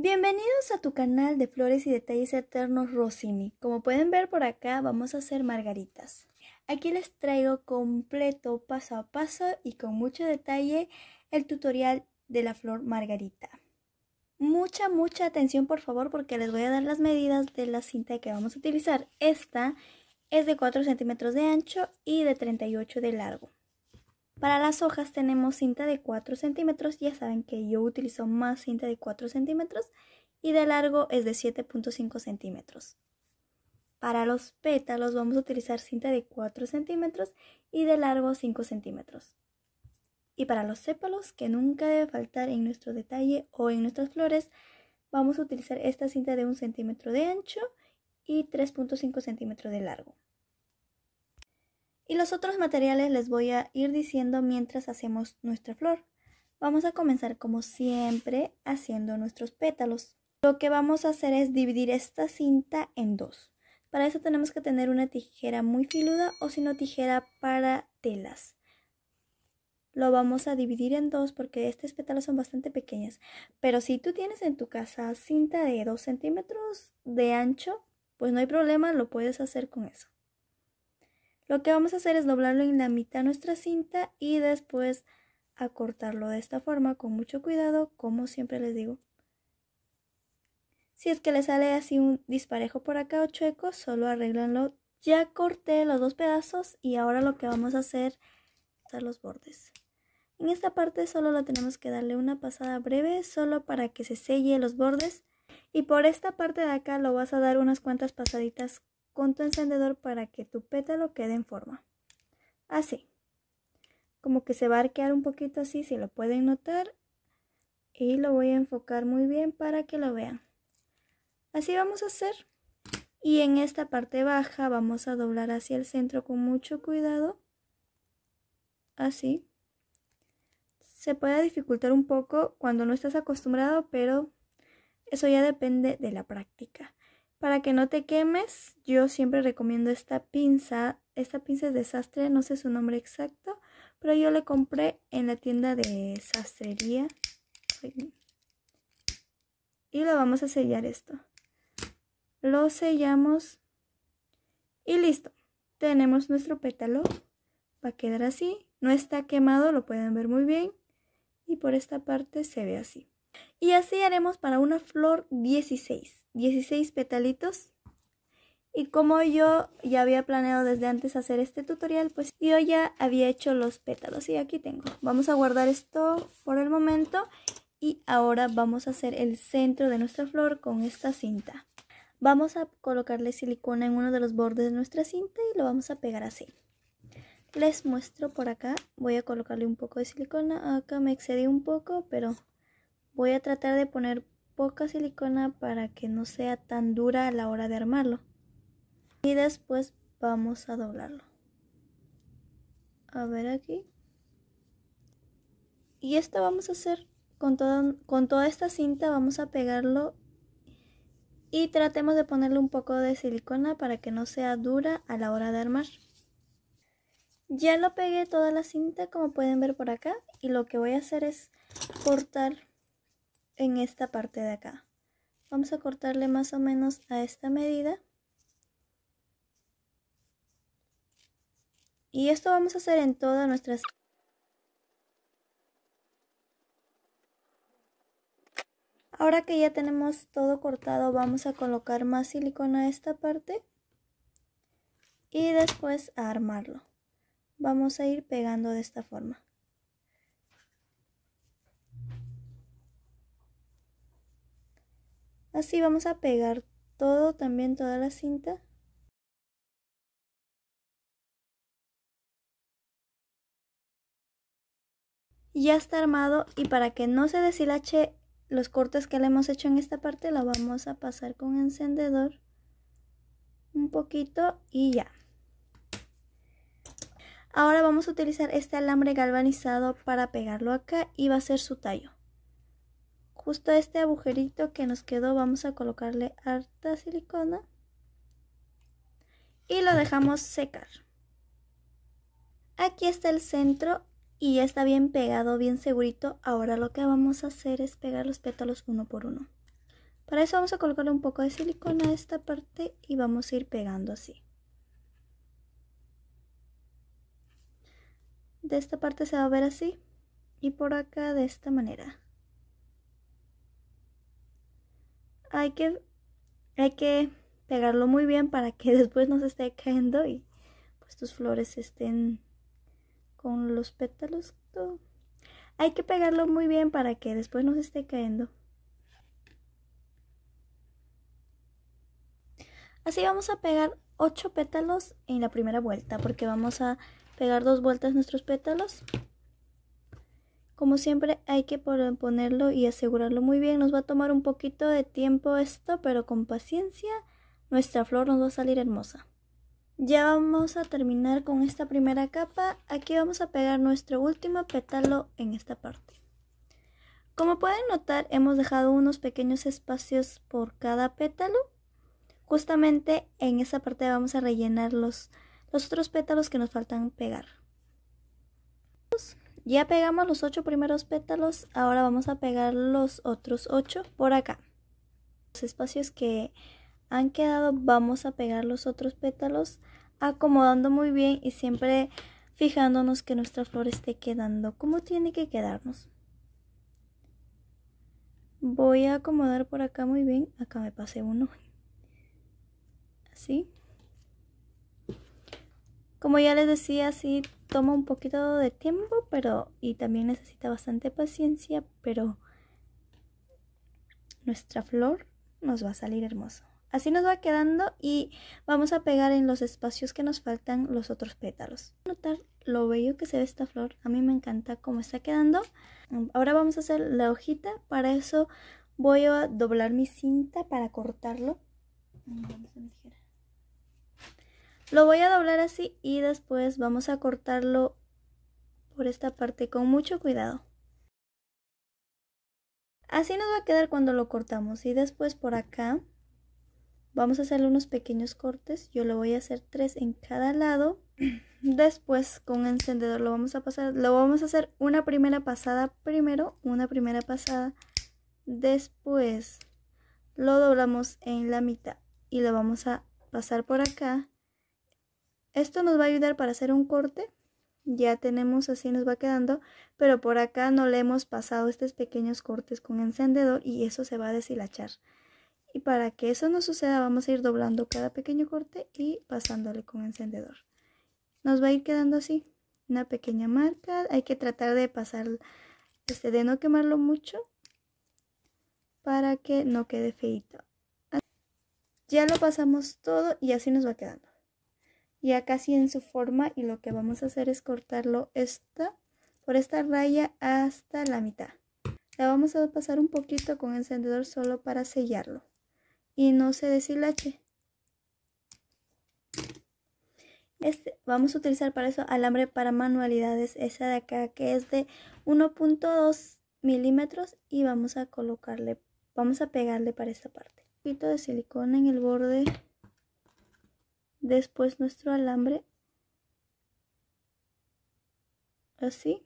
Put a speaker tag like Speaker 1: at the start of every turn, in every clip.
Speaker 1: Bienvenidos a tu canal de flores y detalles eternos Rosini, Como pueden ver por acá vamos a hacer margaritas. Aquí les traigo completo paso a paso y con mucho detalle el tutorial de la flor margarita. Mucha, mucha atención por favor porque les voy a dar las medidas de la cinta que vamos a utilizar. Esta es de 4 centímetros de ancho y de 38 de largo. Para las hojas tenemos cinta de 4 centímetros, ya saben que yo utilizo más cinta de 4 centímetros y de largo es de 7.5 centímetros. Para los pétalos vamos a utilizar cinta de 4 centímetros y de largo 5 centímetros. Y para los sépalos, que nunca debe faltar en nuestro detalle o en nuestras flores, vamos a utilizar esta cinta de 1 centímetro de ancho y 3.5 centímetros de largo. Y los otros materiales les voy a ir diciendo mientras hacemos nuestra flor. Vamos a comenzar como siempre haciendo nuestros pétalos. Lo que vamos a hacer es dividir esta cinta en dos. Para eso tenemos que tener una tijera muy filuda o si no tijera para telas. Lo vamos a dividir en dos porque estos pétalos son bastante pequeñas. Pero si tú tienes en tu casa cinta de 2 centímetros de ancho, pues no hay problema, lo puedes hacer con eso. Lo que vamos a hacer es doblarlo en la mitad nuestra cinta y después acortarlo de esta forma con mucho cuidado, como siempre les digo. Si es que le sale así un disparejo por acá o chueco, solo arreglanlo. Ya corté los dos pedazos y ahora lo que vamos a hacer es los bordes. En esta parte solo lo tenemos que darle una pasada breve, solo para que se selle los bordes. Y por esta parte de acá lo vas a dar unas cuantas pasaditas con tu encendedor para que tu pétalo quede en forma. Así. Como que se va a arquear un poquito así, si lo pueden notar. Y lo voy a enfocar muy bien para que lo vean. Así vamos a hacer. Y en esta parte baja vamos a doblar hacia el centro con mucho cuidado. Así. Se puede dificultar un poco cuando no estás acostumbrado, pero eso ya depende de la práctica. Para que no te quemes, yo siempre recomiendo esta pinza. Esta pinza es de sastre, no sé su nombre exacto, pero yo la compré en la tienda de sastrería. Y lo vamos a sellar esto. Lo sellamos y listo. Tenemos nuestro pétalo. Va a quedar así. No está quemado, lo pueden ver muy bien. Y por esta parte se ve así. Y así haremos para una flor 16. 16 petalitos. Y como yo ya había planeado desde antes hacer este tutorial, pues yo ya había hecho los pétalos y aquí tengo. Vamos a guardar esto por el momento y ahora vamos a hacer el centro de nuestra flor con esta cinta. Vamos a colocarle silicona en uno de los bordes de nuestra cinta y lo vamos a pegar así. Les muestro por acá, voy a colocarle un poco de silicona, acá me excedí un poco, pero voy a tratar de poner poca silicona para que no sea tan dura a la hora de armarlo. Y después vamos a doblarlo. A ver aquí. Y esto vamos a hacer con, con toda esta cinta, vamos a pegarlo y tratemos de ponerle un poco de silicona para que no sea dura a la hora de armar. Ya lo pegué toda la cinta como pueden ver por acá y lo que voy a hacer es cortar en esta parte de acá. Vamos a cortarle más o menos a esta medida. Y esto vamos a hacer en todas nuestras... Ahora que ya tenemos todo cortado, vamos a colocar más silicona a esta parte. Y después a armarlo. Vamos a ir pegando de esta forma. Así vamos a pegar todo, también toda la cinta. Ya está armado y para que no se deshilache los cortes que le hemos hecho en esta parte, la vamos a pasar con encendedor un poquito y ya. Ahora vamos a utilizar este alambre galvanizado para pegarlo acá y va a ser su tallo. Justo a este agujerito que nos quedó vamos a colocarle harta silicona y lo dejamos secar. Aquí está el centro y ya está bien pegado, bien segurito. Ahora lo que vamos a hacer es pegar los pétalos uno por uno. Para eso vamos a colocarle un poco de silicona a esta parte y vamos a ir pegando así. De esta parte se va a ver así y por acá de esta manera. hay que, hay que pegarlo muy bien para que después no se esté cayendo y pues tus flores estén con los pétalos. Hay que pegarlo muy bien para que después no se esté cayendo. Así vamos a pegar ocho pétalos en la primera vuelta porque vamos a pegar dos vueltas nuestros pétalos como siempre hay que ponerlo y asegurarlo muy bien. Nos va a tomar un poquito de tiempo esto, pero con paciencia nuestra flor nos va a salir hermosa. Ya vamos a terminar con esta primera capa. Aquí vamos a pegar nuestro último pétalo en esta parte. Como pueden notar, hemos dejado unos pequeños espacios por cada pétalo. Justamente en esa parte vamos a rellenar los, los otros pétalos que nos faltan pegar. Ya pegamos los ocho primeros pétalos, ahora vamos a pegar los otros ocho por acá. Los espacios que han quedado vamos a pegar los otros pétalos acomodando muy bien y siempre fijándonos que nuestra flor esté quedando como tiene que quedarnos. Voy a acomodar por acá muy bien, acá me pasé uno. Así. Como ya les decía, así toma un poquito de tiempo, pero y también necesita bastante paciencia, pero nuestra flor nos va a salir hermoso. Así nos va quedando y vamos a pegar en los espacios que nos faltan los otros pétalos. Notar lo bello que se ve esta flor, a mí me encanta cómo está quedando. Ahora vamos a hacer la hojita, para eso voy a doblar mi cinta para cortarlo. Lo voy a doblar así y después vamos a cortarlo por esta parte con mucho cuidado. Así nos va a quedar cuando lo cortamos y después por acá vamos a hacer unos pequeños cortes. Yo lo voy a hacer tres en cada lado. Después con encendedor lo vamos a pasar, lo vamos a hacer una primera pasada primero, una primera pasada. Después lo doblamos en la mitad y lo vamos a pasar por acá esto nos va a ayudar para hacer un corte. Ya tenemos así nos va quedando, pero por acá no le hemos pasado estos pequeños cortes con encendedor y eso se va a deshilachar. Y para que eso no suceda vamos a ir doblando cada pequeño corte y pasándole con encendedor. Nos va a ir quedando así, una pequeña marca. Hay que tratar de pasar, este, de no quemarlo mucho para que no quede feito. Ya lo pasamos todo y así nos va quedando ya casi en su forma y lo que vamos a hacer es cortarlo esta, por esta raya hasta la mitad. La vamos a pasar un poquito con encendedor solo para sellarlo y no se deshilache. Este, vamos a utilizar para eso alambre para manualidades, esa de acá que es de 1.2 milímetros y vamos a colocarle, vamos a pegarle para esta parte. Un poquito de silicona en el borde después nuestro alambre así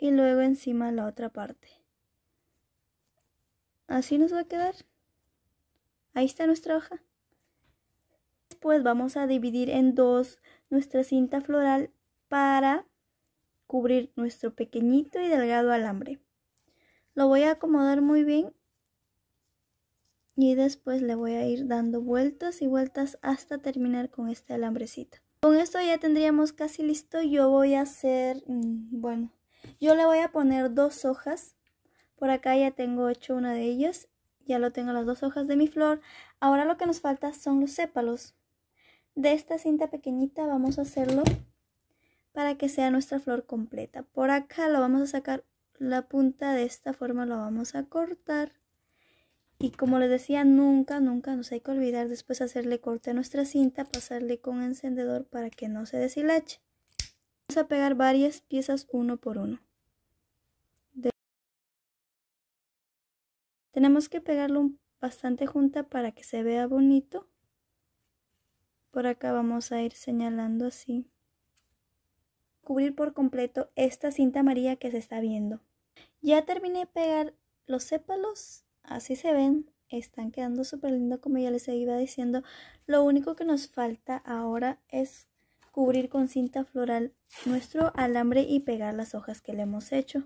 Speaker 1: y luego encima la otra parte así nos va a quedar ahí está nuestra hoja después vamos a dividir en dos nuestra cinta floral para cubrir nuestro pequeñito y delgado alambre lo voy a acomodar muy bien y después le voy a ir dando vueltas y vueltas hasta terminar con este alambrecito. Con esto ya tendríamos casi listo, yo voy a hacer, mm, bueno, yo le voy a poner dos hojas, por acá ya tengo hecho una de ellas, ya lo tengo las dos hojas de mi flor, ahora lo que nos falta son los sépalos. De esta cinta pequeñita vamos a hacerlo para que sea nuestra flor completa. Por acá lo vamos a sacar la punta de esta forma, lo vamos a cortar y como les decía, nunca, nunca nos hay que olvidar después hacerle corte a nuestra cinta, pasarle con encendedor para que no se deshilache. Vamos a pegar varias piezas uno por uno. Tenemos que pegarlo bastante junta para que se vea bonito. Por acá vamos a ir señalando así. Cubrir por completo esta cinta amarilla que se está viendo. Ya terminé de pegar los sépalos así se ven, están quedando súper lindos como ya les iba diciendo. Lo único que nos falta ahora es cubrir con cinta floral nuestro alambre y pegar las hojas que le hemos hecho.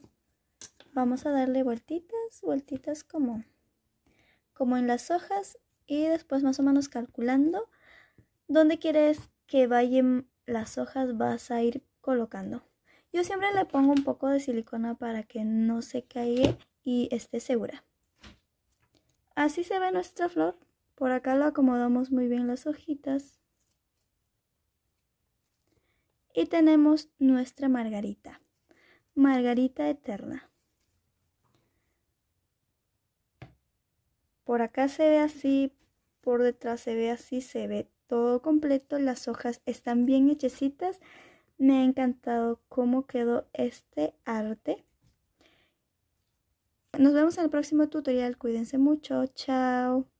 Speaker 1: Vamos a darle vueltitas, vueltitas como, como en las hojas y después más o menos calculando dónde quieres que vayan las hojas vas a ir colocando. Yo siempre le pongo un poco de silicona para que no se caiga y esté segura. Así se ve nuestra flor. Por acá lo acomodamos muy bien las hojitas. Y tenemos nuestra margarita. Margarita eterna. Por acá se ve así, por detrás se ve así, se ve todo completo. Las hojas están bien hechecitas. Me ha encantado cómo quedó este arte. Nos vemos en el próximo tutorial. Cuídense mucho. Chao.